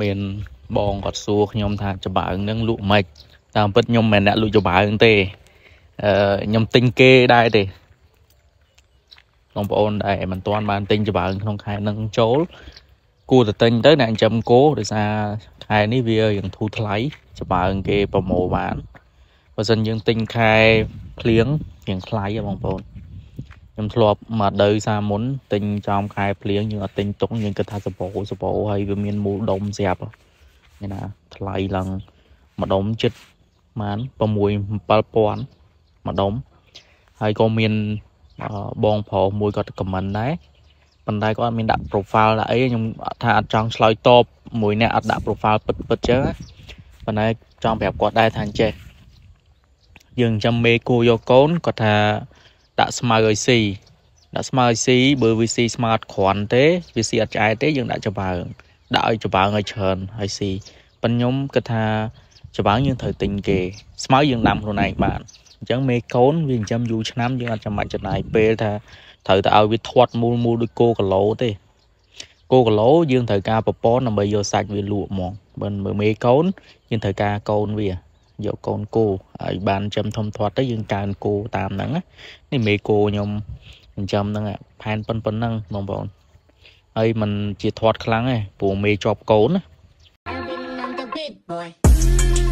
មានបងគាត់សួរខ្ញុំថាចំបើងនឹងលក់ម៉េចតាមពិតខ្ញុំមិនមែនអ្នកលក់ចំបើងទេអឺខ្ញុំទិញគេដែរទេបងប្អូនដែរមិនទាន់បានទិញចំបើងក្នុងខែនឹងចូលគួរតែទិញទៅអ្នកចិញ្ចឹមគោដោយសារខែនេះវាយ៉ាងធូរថ្លៃចំបើងគេប្រមូលបានបើមិនយើងទិញខែភ្លៀងយ៉ាងថ្លៃហ៎បងប្អូនខ្ញុំធ្លាប់មកដូវសាមុនទិញចោមខែភ្លៀងយើងអត់ទិញទុកយើងគិតថាសពោសពោហើយវាមានមូលដុំស្រាប់នេះណាថ្លៃឡើងម្ដុំជិតម៉ាន6 7000ម្ដុំហើយក៏មានបងប្រុសមួយគាត់ខមមិនដែរប៉ុន្តែគាត់អត់មានដាក់ profile ដាក់អីខ្ញុំថាអត់ចង់ឆ្លើយតបមួយអ្នកអត់ដាក់ profile ពិតពិតចឹងប៉ុន្តែចង់ប្រាប់គាត់ដែរថាអញ្ចេះយើងចាំមេគូយកកូនគាត់ថាដាក់ស្មៅឲ្យស៊ីដាក់ស្មៅឲ្យស៊ីបើវាស៊ីស្មៅអត់គ្រាន់ទេវាស៊ីអត់ឆ្អែតទេយើងដាក់ច្បើងដាក់ឲ្យច្បើងឲ្យច្រើនឲ្យស៊ីប៉ិនខ្ញុំគិតថាច្បើងយើងត្រូវទិញគេស្មៅយើងដាំខ្លួនឯងបានអញ្ចឹងមេកូនវាចិញ្ចឹមយូរឆ្នាំយើងអត់ចាំបាច់ចំណាយពេលថាត្រូវទៅឲ្យវាធាត់មូលមូលដូចគោគីឡូទេគោគីឡូយើងត្រូវការប្រព័ន្ធដើម្បីយកសាច់វាលក់ហ្មងបើមេកូនយើងត្រូវការកូនវាយកកូនគោហើយបានចិញ្ចឹមធំធាត់ទៅយើងកើនគោតាមហ្នឹងនេះមេគោខ្ញុំចិញ្ចឹមហ្នឹងផែនប៉ុណ្ណឹងបងប្អូនហើយมันជាធាត់ខ្លាំងឯងព្រោះមេជាប់កូនណា